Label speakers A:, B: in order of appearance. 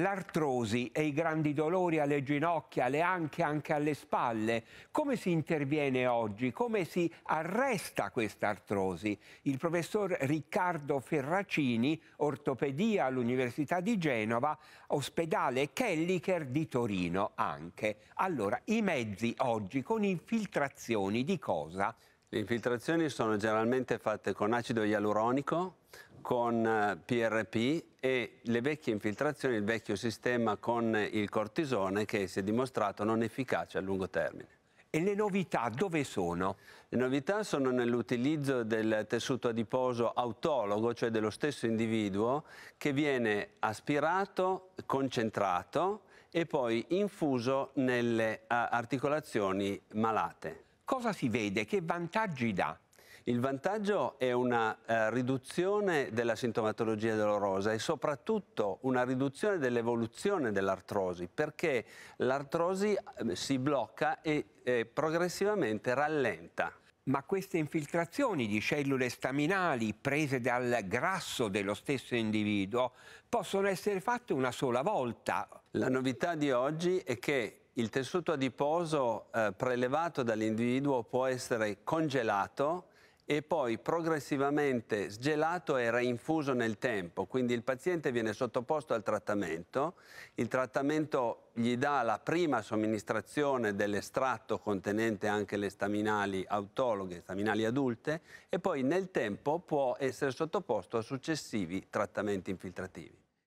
A: l'artrosi e i grandi dolori alle ginocchia, alle anche, anche alle spalle. Come si interviene oggi? Come si arresta questa artrosi? Il professor Riccardo Ferracini, ortopedia all'Università di Genova, ospedale Kelliker di Torino anche. Allora, i mezzi oggi
B: con infiltrazioni di cosa? Le infiltrazioni sono generalmente fatte con acido ialuronico, con PRP eh, e le vecchie infiltrazioni, il vecchio sistema con eh, il cortisone che si è dimostrato non efficace a lungo termine. E le novità dove sono? Le novità sono nell'utilizzo del tessuto adiposo autologo, cioè dello stesso individuo, che viene aspirato, concentrato e poi infuso nelle eh, articolazioni malate. Cosa si vede? Che vantaggi dà? Il vantaggio è una eh, riduzione della sintomatologia dolorosa e soprattutto una riduzione dell'evoluzione dell'artrosi, perché l'artrosi eh, si blocca e eh, progressivamente rallenta. Ma queste infiltrazioni di cellule staminali
A: prese dal grasso dello stesso individuo possono essere fatte una sola
B: volta. La novità di oggi è che il tessuto adiposo eh, prelevato dall'individuo può essere congelato e poi progressivamente sgelato e reinfuso nel tempo, quindi il paziente viene sottoposto al trattamento, il trattamento gli dà la prima somministrazione dell'estratto contenente anche le staminali autologhe, staminali adulte e poi nel tempo può essere sottoposto a successivi trattamenti infiltrativi.